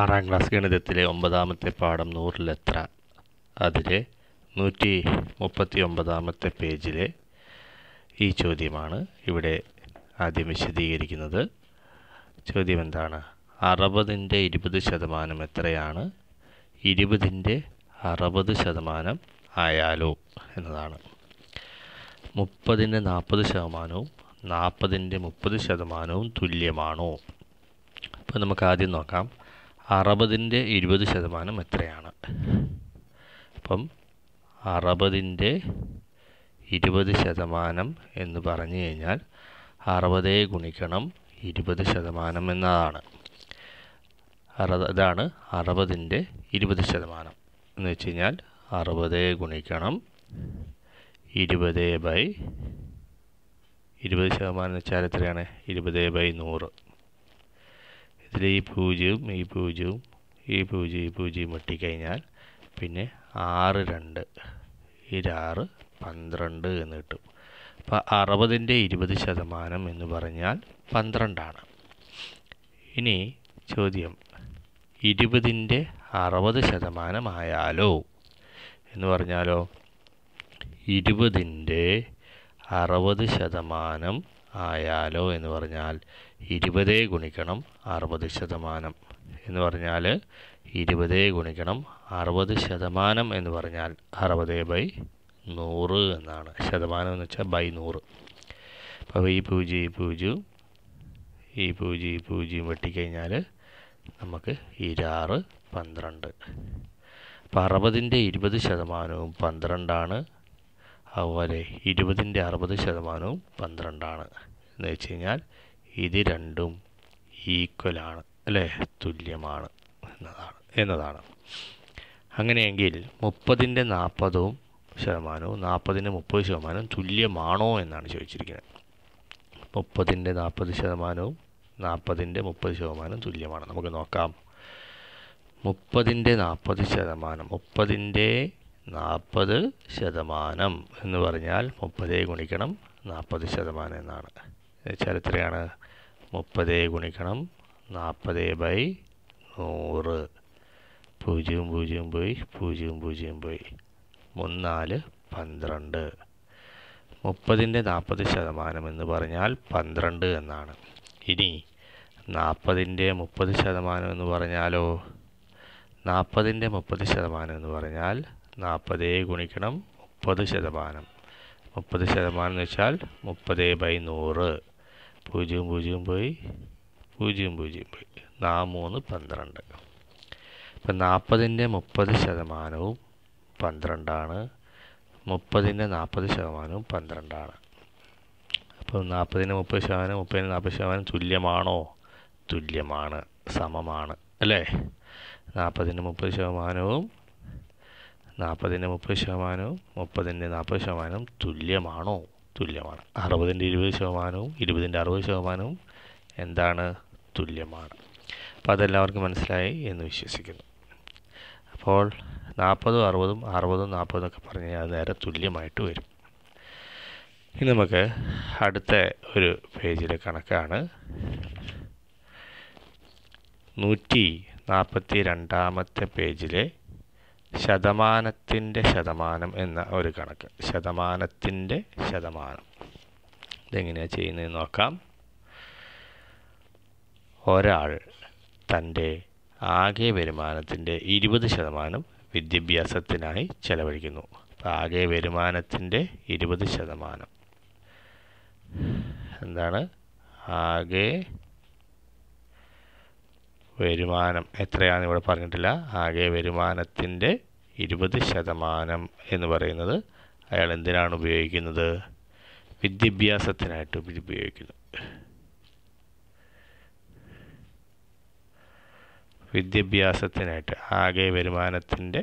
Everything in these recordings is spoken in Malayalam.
ആറാം ക്ലാസ് ഗണിതത്തിലെ ഒമ്പതാമത്തെ പാഠം നൂറിലെത്ര അതിലെ നൂറ്റി മുപ്പത്തി ഒമ്പതാമത്തെ പേജിലെ ഈ ചോദ്യമാണ് ഇവിടെ ആദ്യം വിശദീകരിക്കുന്നത് ചോദ്യം എന്താണ് അറുപതിൻ്റെ ഇരുപത് ശതമാനം എത്രയാണ് ഇരുപതിൻ്റെ അറുപത് ശതമാനം ആയാലോ എന്നതാണ് മുപ്പതിൻ്റെ നാൽപ്പത് ശതമാനവും നാൽപ്പതിൻ്റെ മുപ്പത് ശതമാനവും തുല്യമാണോ അപ്പോൾ നമുക്ക് ആദ്യം നോക്കാം അറുപതിൻ്റെ ഇരുപത് ശതമാനം എത്രയാണ് അപ്പം അറുപതിൻ്റെ ഇരുപത് ശതമാനം എന്ന് പറഞ്ഞു കഴിഞ്ഞാൽ അറുപതേ ഗുണിക്കണം ഇരുപത് ശതമാനം എന്നതാണ് അറുപത് ഇതാണ് അറുപതിൻ്റെ ഇരുപത് ശതമാനം എന്ന് വെച്ച് കഴിഞ്ഞാൽ അറുപതേ ഗുണിക്കണം ഇരുപതേ ബൈ ഇരുപത് ശതമാനം എന്ന് വെച്ചാൽ എത്രയാണ് ഇരുപതേ ബൈ നൂറ് ഇതിൽ ഈ പൂജ്യവും ഈ പൂജ്യവും ഈ പൂജ്യം ഈ പൂജ്യം വെട്ടിക്കഴിഞ്ഞാൽ പിന്നെ ആറ് രണ്ട് ഇതാറ് പന്ത്രണ്ട് എന്ന് കിട്ടും അപ്പോൾ അറുപതിൻ്റെ ഇരുപത് ശതമാനം എന്ന് പറഞ്ഞാൽ പന്ത്രണ്ടാണ് ഇനി ചോദ്യം ഇരുപതിൻ്റെ അറുപത് ശതമാനമായാലോ എന്ന് പറഞ്ഞാലോ ഇരുപതിൻ്റെ അറുപത് ശതമാനം ആയാലോ എന്ന് പറഞ്ഞാൽ ഇരുപത് ഗുണിക്കണം അറുപത് ശതമാനം എന്ന് പറഞ്ഞാൽ ഇരുപത് ഗുണിക്കണം അറുപത് ശതമാനം എന്ന് പറഞ്ഞാൽ അറുപത് ബൈ നൂറ് എന്നാണ് ശതമാനം എന്ന് വെച്ചാൽ ബൈ നൂറ് അപ്പോൾ ഈ പൂജ്യം ഈ പൂജ്യം ഈ പൂജ്യം ഈ പൂജ്യം വെട്ടിക്കഴിഞ്ഞാൽ നമുക്ക് ഇരാറ് പന്ത്രണ്ട് അപ്പോൾ അറുപതിൻ്റെ ഇരുപത് ശതമാനവും പന്ത്രണ്ടാണ് അതുപോലെ ഇരുപതിൻ്റെ അറുപത് ശതമാനവും പന്ത്രണ്ടാണ് എന്ന് വെച്ച് കഴിഞ്ഞാൽ ഇത് രണ്ടും ഈക്വലാണ് അല്ലേ തുല്യമാണ് എന്നതാണ് എന്നതാണ് അങ്ങനെയെങ്കിൽ മുപ്പതിൻ്റെ നാൽപ്പതും ശതമാനവും നാൽപ്പതിൻ്റെ മുപ്പത് ശതമാനവും തുല്യമാണോ എന്നാണ് ചോദിച്ചിരിക്കുന്നത് മുപ്പതിൻ്റെ നാൽപ്പത് ശതമാനവും നാൽപ്പതിൻ്റെ മുപ്പത് ശതമാനവും തുല്യമാണ് നമുക്ക് നോക്കാം മുപ്പതിൻ്റെ നാൽപ്പത് ശതമാനം മുപ്പതിൻ്റെ നാൽപ്പത് ശതമാനം എന്ന് പറഞ്ഞാൽ മുപ്പതേ ഗുണിക്കണം നാൽപ്പത് ശതമാനം എന്നാണ് എന്നുവെച്ചാൽ എത്രയാണ് മുപ്പത് ഗുണിക്കണം നാൽപ്പത് ബൈ നൂറ് പൂജ്യം പൂജ്യം പോയി പൂജ്യം പൂജ്യം പോയി മൂന്നാല് പന്ത്രണ്ട് മുപ്പതിൻ്റെ നാൽപ്പത് ശതമാനം എന്ന് പറഞ്ഞാൽ പന്ത്രണ്ട് എന്നാണ് ഇനി നാൽപ്പതിൻ്റെ മുപ്പത് ശതമാനം എന്ന് പറഞ്ഞാലോ നാൽപ്പതിൻ്റെ മുപ്പത് ശതമാനം എന്ന് പറഞ്ഞാൽ നാൽപ്പതേ ഗുണിക്കണം മുപ്പത് ശതമാനം മുപ്പത് ശതമാനം എന്ന് വെച്ചാൽ മുപ്പത് ബൈ നൂറ് പൂജ്യം പൂജ്യം പോയി പൂജ്യം പൂജ്യം പോയി നാമൂന്ന് പന്ത്രണ്ട് ഇപ്പം നാൽപ്പതിൻ്റെ മുപ്പത് ശതമാനവും പന്ത്രണ്ടാണ് മുപ്പതിൻ്റെ നാൽപ്പത് ശതമാനവും പന്ത്രണ്ടാണ് അപ്പം നാൽപ്പതിൻ്റെ മുപ്പത് ശതമാനം മുപ്പതിൻ്റെ നാൽപ്പത് ശതമാനം തുല്യമാണോ തുല്യമാണ് സമമാണ് അല്ലേ നാൽപ്പതിൻ്റെ മുപ്പത് ശതമാനവും നാൽപ്പതിൻ്റെ മുപ്പത് ശതമാനവും മുപ്പതിൻ്റെ നാൽപ്പത് ശതമാനവും തുല്യമാണോ തുല്യമാണ് അറുപതിൻ്റെ ഇരുപത് ശതമാനവും ഇരുപതിൻ്റെ അറുപത് ശതമാനവും എന്താണ് തുല്യമാണ് അപ്പോൾ അതെല്ലാവർക്കും മനസ്സിലായി എന്ന് വിശ്വസിക്കുന്നു അപ്പോൾ നാൽപ്പതും അറുപതും അറുപതും നാൽപ്പതും ഒക്കെ പറഞ്ഞു കഴിഞ്ഞാൽ നേരെ തുല്യമായിട്ട് വരും ഇനി നമുക്ക് അടുത്ത ഒരു പേജിലെ കണക്കാണ് നൂറ്റി നാൽപ്പത്തി രണ്ടാമത്തെ പേജിലെ ശതമാനത്തിൻ്റെ ശതമാനം എന്ന ഒരു കണക്ക് ശതമാനത്തിൻ്റെ ശതമാനം ഇതെങ്ങനെയാണ് ചെയ്യുന്നത് നോക്കാം ഒരാൾ തൻ്റെ ആകെ വരുമാനത്തിൻ്റെ ഇരുപത് ശതമാനം വിദ്യാഭ്യാസത്തിനായി ചെലവഴിക്കുന്നു ആകെ വരുമാനത്തിൻ്റെ ഇരുപത് ശതമാനം എന്താണ് ആകെ വരുമാനം എത്രയാണെന്ന് ഇവിടെ പറഞ്ഞിട്ടില്ല ആകെ വരുമാനത്തിൻ്റെ ഇരുപത് ശതമാനം എന്ന് പറയുന്നത് അയാൾ എന്തിനാണ് ഉപയോഗിക്കുന്നത് വിദ്യാഭ്യാസത്തിനായിട്ട് ഉപയോഗിക്കുന്നത് വിദ്യാഭ്യാസത്തിനായിട്ട് ആകെ വരുമാനത്തിൻ്റെ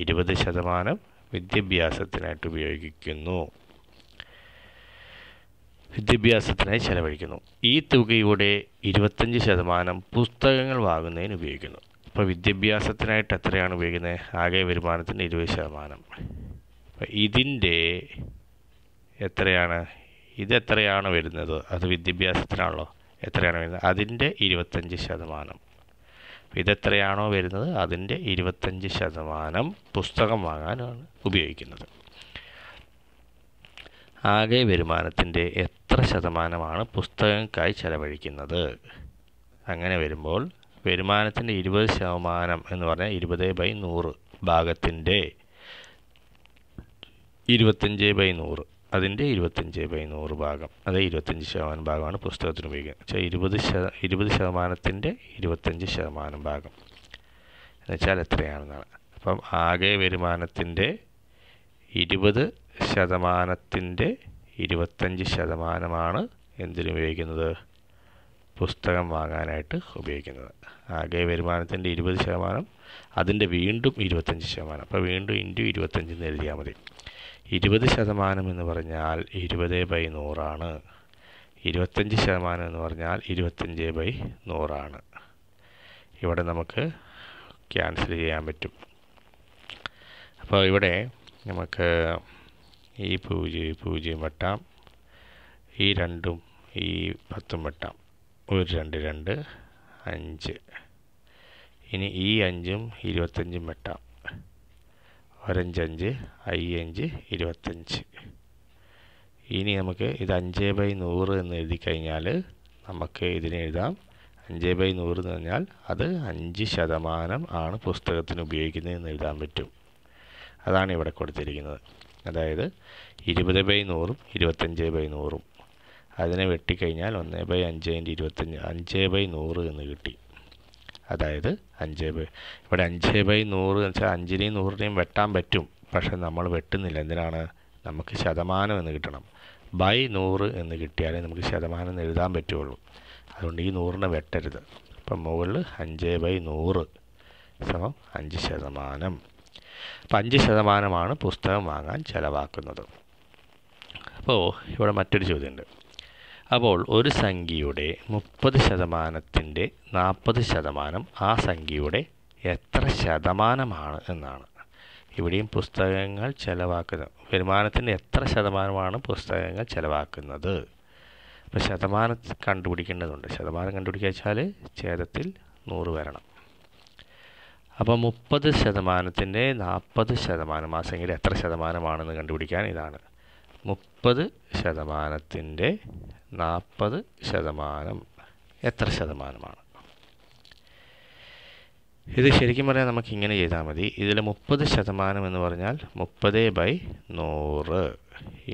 ഇരുപത് ശതമാനം വിദ്യാഭ്യാസത്തിനായിട്ട് ഉപയോഗിക്കുന്നു വിദ്യാഭ്യാസത്തിനായി ചെലവഴിക്കുന്നു ഈ തുകയുടെ ഇരുപത്തഞ്ച് ശതമാനം പുസ്തകങ്ങൾ വാങ്ങുന്നതിന് ഉപയോഗിക്കുന്നു അപ്പോൾ വിദ്യാഭ്യാസത്തിനായിട്ട് എത്രയാണ് ഉപയോഗിക്കുന്നത് ആകെ വരുമാനത്തിൻ്റെ ഇരുപത് ശതമാനം ഇതിൻ്റെ എത്രയാണ് ഇത് എത്രയാണ് വരുന്നത് അത് വിദ്യാഭ്യാസത്തിനാണല്ലോ എത്രയാണ് വരുന്നത് അതിൻ്റെ ഇരുപത്തഞ്ച് ശതമാനം ഇതെത്രയാണോ വരുന്നത് അതിൻ്റെ ഇരുപത്തഞ്ച് ശതമാനം പുസ്തകം വാങ്ങാനാണ് ഉപയോഗിക്കുന്നത് ആകെ വരുമാനത്തിൻ്റെ എത്ര ശതമാനമാണ് പുസ്തകങ്ങൾക്കായി ചെലവഴിക്കുന്നത് അങ്ങനെ വരുമ്പോൾ വരുമാനത്തിൻ്റെ ഇരുപത് ശതമാനം എന്ന് പറഞ്ഞാൽ ഇരുപത് ബൈ നൂറ് ഭാഗത്തിൻ്റെ ഇരുപത്തഞ്ച് ബൈ നൂറ് അതിൻ്റെ ഇരുപത്തഞ്ച് ബൈ നൂറ് ഭാഗം അതെ ഇരുപത്തഞ്ച് ശതമാനം ഭാഗമാണ് പുസ്തകത്തിന് ഉപയോഗിക്കുന്നത് വെച്ചാൽ ഇരുപത് ശത ഇരുപത് ശതമാനത്തിൻ്റെ ഇരുപത്തഞ്ച് ശതമാനം ഭാഗം എന്നുവെച്ചാൽ എത്രയാണെന്നാണ് അപ്പം ആകെ വരുമാനത്തിൻ്റെ ഇരുപത് ശതമാനത്തിൻ്റെ ഇരുപത്തഞ്ച് ശതമാനമാണ് എന്തിനു ഉപയോഗിക്കുന്നത് പുസ്തകം വാങ്ങാനായിട്ട് ഉപയോഗിക്കുന്നത് ആകെ വരുമാനത്തിൻ്റെ ഇരുപത് ശതമാനം അതിൻ്റെ വീണ്ടും ഇരുപത്തഞ്ച് ശതമാനം അപ്പോൾ വീണ്ടും ഇൻറ്റു എന്ന് എഴുതിയാൽ മതി ഇരുപത് ശതമാനം എന്ന് പറഞ്ഞാൽ ഇരുപത് ബൈ നൂറാണ് ഇരുപത്തഞ്ച് ശതമാനം എന്ന് പറഞ്ഞാൽ ഇരുപത്തഞ്ച് ബൈ നൂറാണ് ഇവിടെ നമുക്ക് ക്യാൻസൽ ചെയ്യാൻ പറ്റും അപ്പോൾ ഇവിടെ നമുക്ക് ഈ പൂജ്യം ഈ പൂജ്യം വെട്ടാം ഈ രണ്ടും ഈ പത്തും വെട്ടാം ഒരു രണ്ട് രണ്ട് അഞ്ച് ഇനി ഈ അഞ്ചും ഇരുപത്തഞ്ചും വെട്ടാം ഒരഞ്ചഞ്ച് ഐ അഞ്ച് ഇരുപത്തഞ്ച് ഇനി നമുക്ക് ഇത് അഞ്ച് ബൈ നൂറ് എന്ന് എഴുതി കഴിഞ്ഞാൽ നമുക്ക് ഇതിനെ എഴുതാം അഞ്ച് ബൈ നൂറ് എന്ന് പറഞ്ഞാൽ അത് അഞ്ച് ശതമാനം ആണ് പുസ്തകത്തിന് ഉപയോഗിക്കുന്നത് എന്ന് എഴുതാൻ പറ്റും അതാണ് ഇവിടെ കൊടുത്തിരിക്കുന്നത് അതായത് ഇരുപത് ബൈ നൂറും ഇരുപത്തഞ്ച് ബൈ നൂറും അതിനെ വെട്ടിക്കഴിഞ്ഞാൽ ഒന്ന് ബൈ അഞ്ച് ഇൻറ്റ് ഇരുപത്തഞ്ച് അഞ്ച് ബൈ നൂറ് എന്ന് കിട്ടി അതായത് അഞ്ച് ബൈ ഇവിടെ അഞ്ച് ബൈ നൂറ് എന്ന് വെച്ചാൽ അഞ്ചിനെയും നൂറിനെയും വെട്ടാൻ പറ്റും പക്ഷെ നമ്മൾ വെട്ടുന്നില്ല എന്തിനാണ് നമുക്ക് ശതമാനം എന്ന് കിട്ടണം ബൈ നൂറ് എന്ന് കിട്ടിയാലേ നമുക്ക് ശതമാനം എന്ന് എഴുതാൻ പറ്റുള്ളൂ അതുകൊണ്ട് ഈ നൂറിനെ വെട്ടരുത് അപ്പം മുകളിൽ അഞ്ച് ബൈ നൂറ് സമം അഞ്ച് ശതമാനം അഞ്ച് ശതമാനമാണ് പുസ്തകം വാങ്ങാൻ ചിലവാക്കുന്നത് അപ്പോൾ ഇവിടെ മറ്റൊരു ചോദ്യമുണ്ട് അപ്പോൾ ഒരു സംഖ്യയുടെ മുപ്പത് ശതമാനത്തിൻ്റെ നാൽപ്പത് ശതമാനം ആ സംഖ്യയുടെ എത്ര ശതമാനമാണ് എന്നാണ് ഇവിടെയും പുസ്തകങ്ങൾ ചിലവാക്കുന്നത് വരുമാനത്തിൻ്റെ എത്ര ശതമാനമാണ് പുസ്തകങ്ങൾ ചിലവാക്കുന്നത് അപ്പോൾ ശതമാനം കണ്ടുപിടിക്കേണ്ടതുണ്ട് ശതമാനം കണ്ടുപിടിക്കാച്ചാൽ ഛേദത്തിൽ നൂറ് വരണം അപ്പോൾ മുപ്പത് ശതമാനത്തിൻ്റെ നാൽപ്പത് ശതമാനം ആ എത്ര ശതമാനമാണെന്ന് കണ്ടുപിടിക്കാൻ ഇതാണ് മുപ്പത് ശതമാനത്തിൻ്റെ നാൽപ്പത് ശതമാനം എത്ര ശതമാനമാണ് ഇത് ശരിക്കും പറയാൻ നമുക്ക് ഇങ്ങനെ ചെയ്താൽ മതി ഇതിൽ മുപ്പത് ശതമാനം എന്ന് പറഞ്ഞാൽ മുപ്പത് ബൈ നൂറ്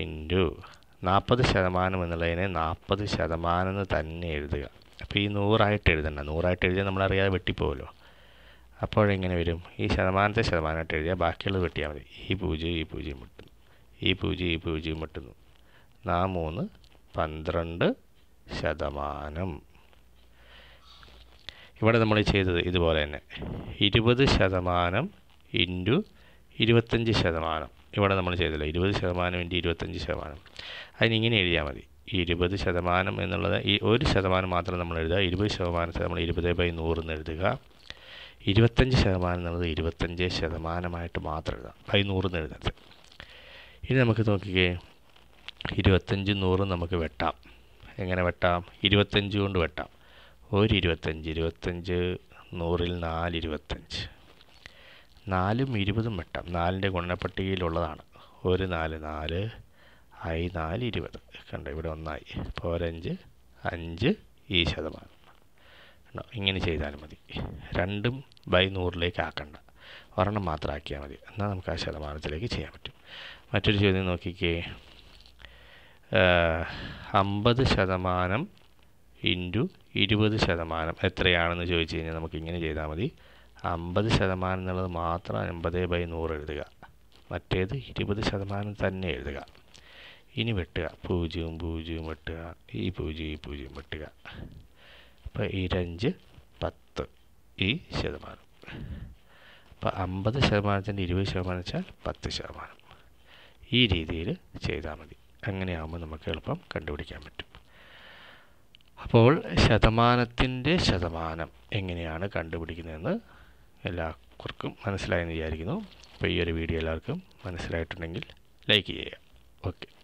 ഇൻറ്റു നാൽപ്പത് ശതമാനം എന്നുള്ളതിനെ നാൽപ്പത് ശതമാനം എന്ന് തന്നെ എഴുതുക അപ്പോൾ ഈ നൂറായിട്ട് എഴുതണ്ട നൂറായിട്ട് എഴുതിയാൽ നമ്മളറിയാതെ വെട്ടിപ്പോവല്ലോ അപ്പോഴെങ്ങനെ വരും ഈ ശതമാനത്തെ ശതമാനമായിട്ട് എഴുതിയാൽ ബാക്കിയുള്ളത് വെട്ടിയാൽ മതി ഈ പൂജ്യം ഈ പൂജ്യം വെട്ടുന്നു ഈ പൂജ്യം ഈ പൂജ്യം വെട്ടുന്നു നാ മൂന്ന് പന്ത്രണ്ട് ശതമാനം ഇവിടെ നമ്മൾ ചെയ്തത് ഇതുപോലെ തന്നെ ഇരുപത് ശതമാനം ഇൻറ്റു ഇരുപത്തഞ്ച് ശതമാനം ഇവിടെ നമ്മൾ ചെയ്തല്ലോ ഇരുപത് ശതമാനം ഇൻറ്റു ഇരുപത്തഞ്ച് ശതമാനം അതിനിങ്ങനെ എഴുതിയാൽ മതി ഇരുപത് ശതമാനം എന്നുള്ളത് ഈ ഒരു ശതമാനം മാത്രം നമ്മൾ എഴുതുക ഇരുപത് ശതമാനത്തെ നമ്മൾ ഇരുപത് ബൈ നൂറ് എന്ന് എഴുതുക ഇരുപത്തഞ്ച് ശതമാനം എന്നുള്ളത് ഇരുപത്തഞ്ച് ശതമാനമായിട്ട് മാത്രം എഴുതാം പതിനൂറെന്ന് എഴുതരുത് ഇനി നമുക്ക് നോക്കിക്കേ ഇരുപത്തഞ്ച് നൂറ് നമുക്ക് വെട്ടാം എങ്ങനെ വെട്ടാം ഇരുപത്തഞ്ച് കൊണ്ട് വെട്ടാം ഒരു ഇരുപത്തഞ്ച് ഇരുപത്തഞ്ച് നൂറിൽ നാല് ഇരുപത്തഞ്ച് നാലും ഇരുപതും വെട്ടാം നാലിൻ്റെ ഗുണപട്ടികയിലുള്ളതാണ് ഒരു നാല് നാല് ഐ നാല് ഇരുപത് കണ്ടോ ഇവിടെ ഒന്നായി അപ്പോൾ ഒരഞ്ച് അഞ്ച് ഈ ശതമാനം ഇങ്ങനെ ചെയ്താൽ മതി രണ്ടും ബൈ നൂറിലേക്ക് ആക്കണ്ട ഒരെണ്ണം മാത്രം ആക്കിയാൽ മതി എന്നാൽ നമുക്ക് ആ ശതമാനത്തിലേക്ക് ചെയ്യാൻ പറ്റും മറ്റൊരു ചോദ്യം നോക്കിക്കേ അമ്പത് ശതമാനം ഇൻറ്റു ഇരുപത് ശതമാനം എത്രയാണെന്ന് ചോദിച്ചു കഴിഞ്ഞാൽ നമുക്ക് ഇങ്ങനെ ചെയ്താൽ മതി അമ്പത് ശതമാനം എന്നുള്ളത് മാത്രം അമ്പത് ബൈ നൂറ് എഴുതുക മറ്റേത് ഇരുപത് ശതമാനം തന്നെ എഴുതുക ഇനി വെട്ടുക പൂജ്യവും പൂജ്യവും വെട്ടുക ഈ പൂജ്യം ഈ പൂജ്യം വെട്ടുക അപ്പോൾ ഈ രഞ്ച് പത്ത് ഈ ശതമാനം അപ്പോൾ അമ്പത് ശതമാനത്തിൻ്റെ ഇരുപത് ശതമാനം വെച്ചാൽ പത്ത് ശതമാനം ഈ രീതിയിൽ ചെയ്താൽ മതി അങ്ങനെയാകുമ്പോൾ നമുക്ക് എളുപ്പം കണ്ടുപിടിക്കാൻ പറ്റും അപ്പോൾ ശതമാനത്തിൻ്റെ ശതമാനം എങ്ങനെയാണ് കണ്ടുപിടിക്കുന്നതെന്ന് എല്ലാവർക്കും മനസ്സിലായെന്ന് വിചാരിക്കുന്നു അപ്പോൾ ഈ ഒരു വീഡിയോ എല്ലാവർക്കും മനസ്സിലായിട്ടുണ്ടെങ്കിൽ ലൈക്ക് ചെയ്യുക ഓക്കെ